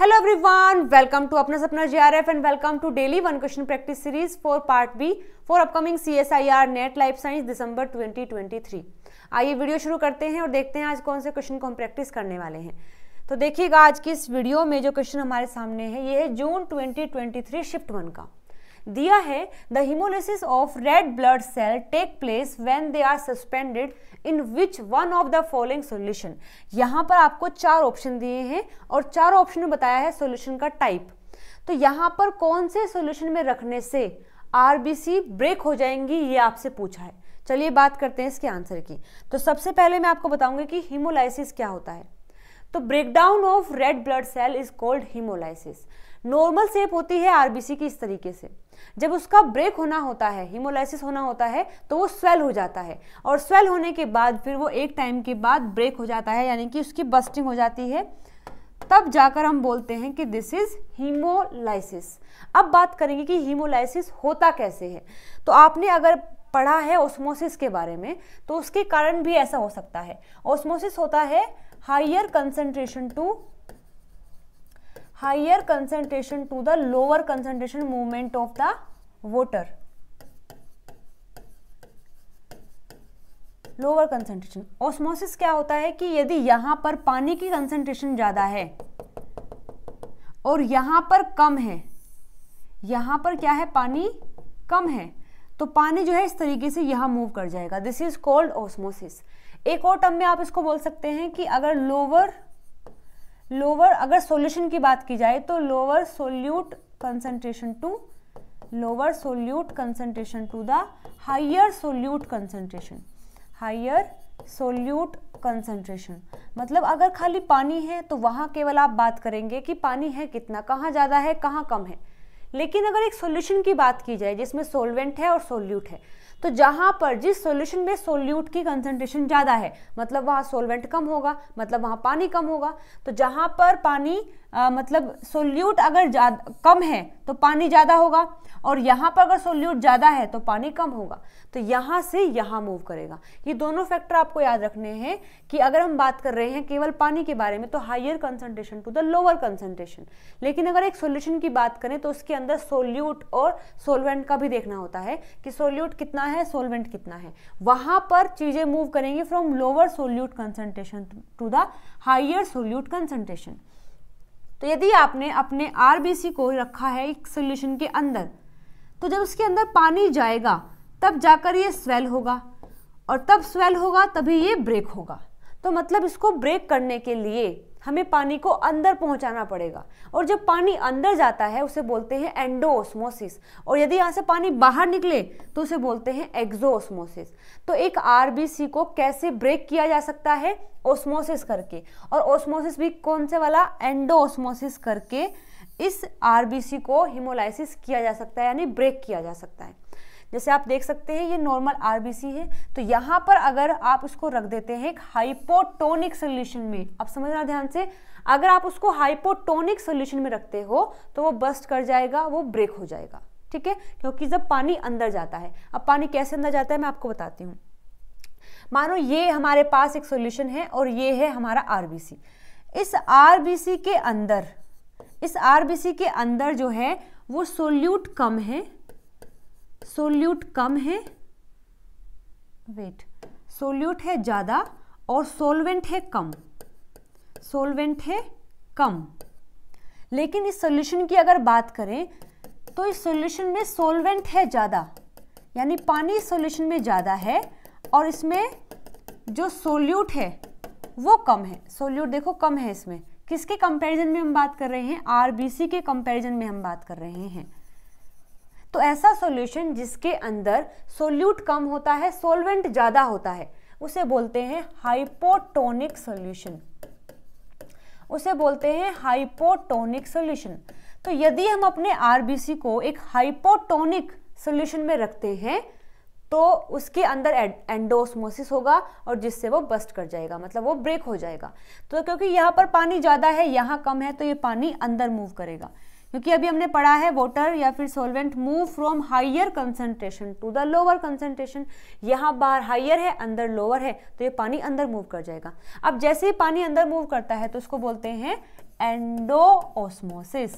hello everyone welcome to अपना सपना GRF and welcome to daily one question practice series for part B for upcoming CSIR NET life science दिसंबर 2023 आइए video शुरू करते हैं और देखते हैं आज कौन से क्वेश्चन को हम प्रैक्टिस करने वाले हैं तो देखिएगा आज की इस वीडियो में जो क्वेश्चन हमारे सामने है ये है जून 2023 शिफ्ट वन का दिया है the hemolysis of red blood cell take place when they are suspended in which one of the following solution यहाँ पर आपको चार ऑप्शन दिए हैं और चार ऑप्शन में बताया है सॉल्यूशन का टाइप तो यहाँ पर कौन से सॉल्यूशन में रखने से आरबीसी ब्रेक हो जाएंगी ये आपसे पूछा है चलिए बात करते हैं इसके आंसर की तो सबसे पहले मैं आपको बताऊंगी कि हिमोलाइसिस क्या होता है तो breakdown of red blood cell is called hemolysis normal सेप होती है आरबीसी की इस तरीके से जब उसका ब्रेक होना होता है हीमोलाइसिस होना होता है तो वो स्वेल हो जाता है और स्वेल होने के बाद फिर वो एक टाइम के बाद ब्रेक हो जाता है यानी कि उसकी बस्टिंग हो जाती है तब जाकर हम बोलते हैं कि दिस इज हीमोलाइसिस अब बात करेंगे कि हीमोलाइसिस होता कैसे है तो आपने अगर पढ़ा है ओस्मोसिस के बारे में तो उसके कारण भी ऐसा हो सकता है ओस्मोसिस होता है higher concentration to higher concentration to the lower concentration movement of the water lower concentration osmosis क्या होता है कि यदि यहां पर पानी की कंसेंट्रेशन ज़्यादा है और यहां पर कम है यहां पर क्या है पानी कम है तो पानी जो है इस तरीके से यहां मूव कर जाएगा दिस इज कॉल्ड ऑस्मोसिस एक और टर्म में आप इसको बोल सकते हैं कि अगर लोअर लोअर अगर सॉल्यूशन की बात की जाए तो lower solute concentration to lower solute concentration to the higher solute concentration higher solute concentration मतलब अगर खाली पानी है तो वहाँ केवल आप बात करेंगे कि पानी है कितना कहाँ ज़्यादा है कहाँ कम है लेकिन अगर एक सॉल्यूशन की बात की जाए जिसमें सोलवेंट है और सोल्यूट है तो जहां पर जिस सॉल्यूशन में सोल्यूट की कंसंट्रेशन ज़्यादा है मतलब वहां सोलवेंट कम होगा मतलब वहां पानी कम होगा तो जहां पर पानी आ, मतलब सोल्यूट अगर कम है तो पानी ज़्यादा होगा और यहां पर अगर सोल्यूट ज़्यादा है तो पानी कम होगा तो यहां से यहां मूव करेगा ये दोनों फैक्टर आपको याद रखने हैं कि अगर हम बात कर रहे हैं केवल पानी के बारे में तो higher concentration to the lower concentration लेकिन अगर एक सोल्यूशन की बात करें तो उसके अंदर सोल्यूट और सोलवेंट का भी देखना होता है कि सोल्यूट कितना है सोलवेंट कितना है वहां पर चीज़ें मूव करेंगी from lower solute concentration to the higher solute concentration तो यदि आपने अपने आर को रखा है एक सोल्यूशन के अंदर तो जब उसके अंदर पानी जाएगा तब जाकर ये स्वेल होगा और तब स्वेल होगा तभी ये ब्रेक होगा तो मतलब इसको ब्रेक करने के लिए हमें पानी को अंदर पहुंचाना पड़ेगा और जब पानी अंदर जाता है उसे बोलते हैं एंडोस्मोसिस और यदि यहाँ से पानी बाहर निकले तो उसे बोलते हैं एक्जोस्मोसिस तो एक सी को कैसे ब्रेक किया जा सकता है ओस्मोसिस करके और ओस्मोसिस भी कौन से वाला एंडोस्मोसिस करके इस सी को हिमोलाइसिस किया जा सकता है यानी ब्रेक किया जा सकता है जैसे आप देख सकते हैं ये नॉर्मल आरबीसी है तो यहाँ पर अगर आप उसको रख देते हैं एक हाइपोटोनिक सोल्यूशन में आप समझना ध्यान से अगर आप उसको हाइपोटोनिक सोल्यूशन में रखते हो तो वो बस्ट कर जाएगा वो ब्रेक हो जाएगा ठीक है क्योंकि जब पानी अंदर जाता है अब पानी कैसे अंदर जाता है मैं आपको बताती हूँ मानो ये हमारे पास एक सोल्यूशन है और ये है हमारा आर इस आर के अंदर इस आर के अंदर जो है वो सोल्यूट कम है सोल्यूट कम है वेट सोल्यूट है ज़्यादा और सोलवेंट है कम सोलवेंट है कम लेकिन इस सॉल्यूशन की अगर बात करें तो इस सॉल्यूशन में सोलवेंट है ज़्यादा यानी पानी सॉल्यूशन में ज़्यादा है और इसमें जो सोल्यूट है वो कम है सोल्यूट देखो कम है इसमें किसके कंपैरिजन में हम बात कर रहे हैं आरबीसी के कंपैरिजन में हम बात कर रहे हैं तो ऐसा सॉल्यूशन जिसके अंदर सोल्यूट कम होता है सोलवेंट ज़्यादा होता है उसे बोलते हैं हाइपोटोनिक सॉल्यूशन उसे बोलते हैं हाइपोटोनिक सॉल्यूशन तो यदि हम अपने आरबीसी को एक हाइपोटोनिक सॉल्यूशन में रखते हैं तो उसके अंदर एंडोसमोसिस होगा और जिससे वो बस्ट कर जाएगा मतलब वो ब्रेक हो जाएगा तो क्योंकि यहाँ पर पानी ज़्यादा है यहाँ कम है तो ये पानी अंदर मूव करेगा क्योंकि अभी हमने पढ़ा है वाटर या फिर solvent move from higher concentration to the lower concentration यहाँ बाहर हाइयर है अंदर लोअर है तो ये पानी अंदर मूव कर जाएगा अब जैसे ही पानी अंदर मूव करता है तो उसको बोलते हैं एंडो ओस्मोसिस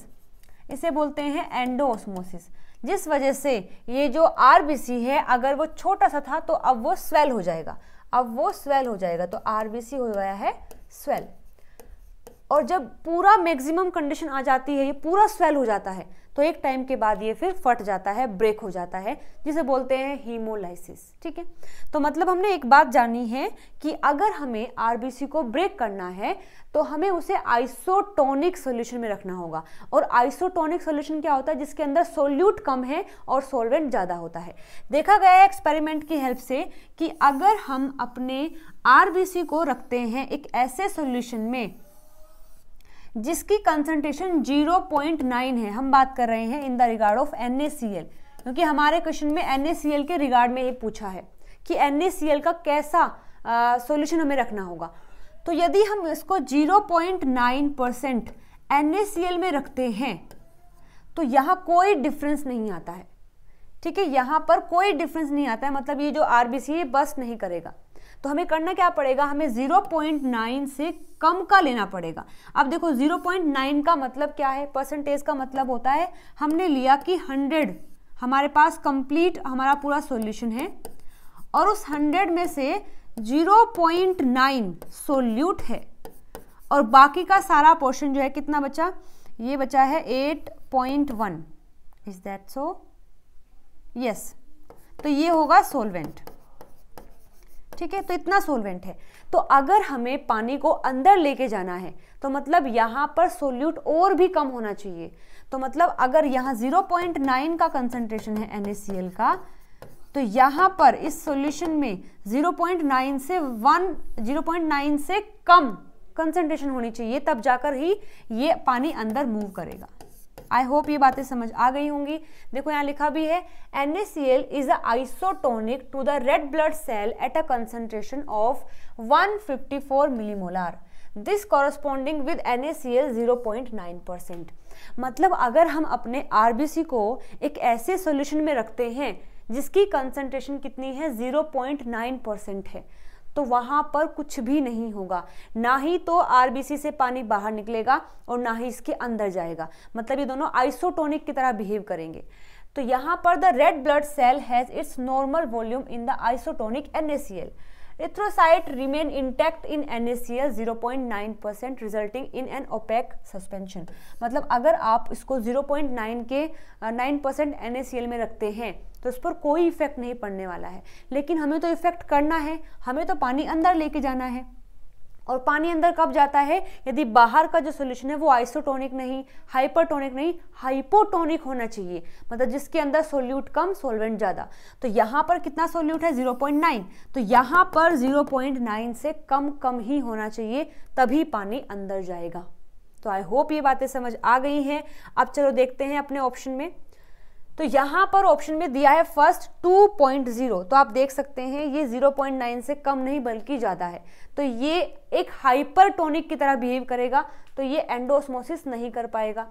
इसे बोलते हैं एंडो ओस्मोसिस जिस वजह से ये जो आर है अगर वो छोटा सा था तो अब वो स्वेल हो जाएगा अब वो स्वेल हो जाएगा तो आर हो गया है स्वेल और जब पूरा मैक्सिमम कंडीशन आ जाती है ये पूरा स्वेल हो जाता है तो एक टाइम के बाद ये फिर फट जाता है ब्रेक हो जाता है जिसे बोलते हैं हीमोलाइसिस ठीक है तो मतलब हमने एक बात जानी है कि अगर हमें आरबीसी को ब्रेक करना है तो हमें उसे आइसोटोनिक सोल्यूशन में रखना होगा और आइसोटोनिक सोल्यूशन क्या होता है जिसके अंदर सोल्यूट कम है और सोलवेंट ज़्यादा होता है देखा गया है एक्सपेरिमेंट की हेल्प से कि अगर हम अपने आर को रखते हैं एक ऐसे सोल्यूशन में जिसकी कंसंट्रेशन 0.9 है हम बात कर रहे हैं in the regard of an क्योंकि हमारे क्वेश्चन में एन के रिगार्ड में ये पूछा है कि एन का कैसा सोल्यूशन हमें रखना होगा तो यदि हम इसको 0.9 परसेंट एन में रखते हैं तो यहाँ कोई डिफरेंस नहीं आता है ठीक है यहाँ पर कोई डिफरेंस नहीं आता है मतलब ये जो आर बी सी बस नहीं करेगा तो हमें करना क्या पड़ेगा हमें 0.9 से कम का लेना पड़ेगा अब देखो 0.9 का मतलब क्या है परसेंटेज का मतलब होता है हमने लिया कि 100 हमारे पास कंप्लीट हमारा पूरा सॉल्यूशन है और उस 100 में से 0.9 सोल्यूट है और बाकी का सारा पोर्शन जो है कितना बचा ये बचा है 8.1 इज दैट सो यस तो ये होगा सोलवेंट ठीक है तो इतना सोलवेंट है तो अगर हमें पानी को अंदर लेके जाना है तो मतलब यहाँ पर सोल्यूट और भी कम होना चाहिए तो मतलब अगर यहाँ 0.9 का कंसंट्रेशन है एन का तो यहाँ पर इस सॉल्यूशन में 0.9 से 1 0.9 से कम कंसंट्रेशन होनी चाहिए तब जाकर ही ये पानी अंदर मूव करेगा आई होप ये बातें समझ आ गई होंगी देखो यहाँ लिखा भी है N C L is a isotonic to the red blood cell at a concentration of 154 millimolar this corresponding with N A C L zero point nine percent मतलब अगर हम अपने आर बी सी को एक ऐसे सोल्यूशन में रखते हैं जिसकी कंसनट्रेशन कितनी है जीरो पॉइंट नाइन परसेंट है तो वहां पर कुछ भी नहीं होगा ना ही तो आरबीसी से पानी बाहर निकलेगा और ना ही इसके अंदर जाएगा मतलब ये दोनों आइसोटोनिक की तरह बिहेव करेंगे तो यहाँ पर the red blood cell has its normal volume in the isotonic an erythrocyte remain intact in N A C L zero point nine percent resulting in an opaque suspension मतलब अगर आप इसको जीरो पॉइंट नाइन के nine percent N A C L में रखते हैं तो उस पर कोई इफेक्ट नहीं पड़ने वाला है लेकिन हमें तो इफेक्ट करना है हमें तो पानी अंदर लेके जाना है और पानी अंदर कब जाता है यदि बाहर का जो सोल्यूशन है वो आइसोटोनिक नहीं हाइपरटोनिक नहीं हाइपोटोनिक होना चाहिए मतलब जिसके अंदर सोल्यूट कम सोलवेंट ज़्यादा तो यहाँ पर कितना सोल्यूट है 0.9 तो यहाँ पर 0.9 से कम कम ही होना चाहिए तभी पानी अंदर जाएगा तो आई होप ये बातें समझ आ गई हैं अब चलो देखते हैं अपने ऑप्शन में तो यहाँ पर ऑप्शन में दिया है फर्स्ट 2.0 तो आप देख सकते हैं ये 0.9 से कम नहीं बल्कि ज़्यादा है तो ये एक हाइपरटोनिक की तरह बिहेव करेगा तो ये एंडोस्मोसिस नहीं कर पाएगा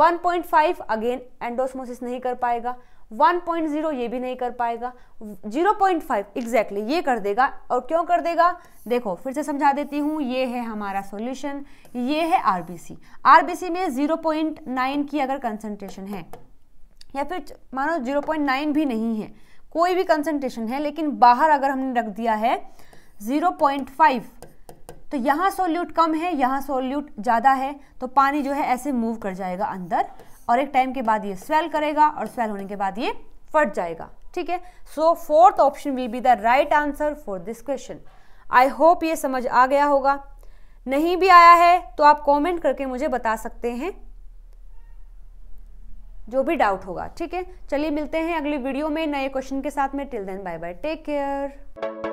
1.5 अगेन एंडोस्मोसिस नहीं कर पाएगा 1.0 ये भी नहीं कर पाएगा 0.5 एग्जैक्टली exactly, ये कर देगा और क्यों कर देगा देखो फिर से समझा देती हूँ ये है हमारा सॉल्यूशन ये है आरबीसी आरबीसी में 0.9 की अगर कंसंट्रेशन है या फिर मानो जीरो पॉइंट नाइन भी नहीं है कोई भी कंसनट्रेशन है लेकिन बाहर अगर हमने रख दिया है ज़ीरो पॉइंट फाइव तो यहाँ सोल्यूट कम है यहाँ सोल्यूट ज़्यादा है तो पानी जो है ऐसे मूव कर जाएगा अंदर और एक टाइम के बाद ये स्वेल करेगा और स्वेल होने के बाद ये फट जाएगा ठीक है so fourth option will be the right answer for this question I hope ये समझ आ गया होगा नहीं भी आया है तो आप कमेंट करके मुझे बता सकते हैं जो भी डाउट होगा ठीक है चलिए मिलते हैं अगली वीडियो में नए क्वेश्चन के साथ में till then bye bye take care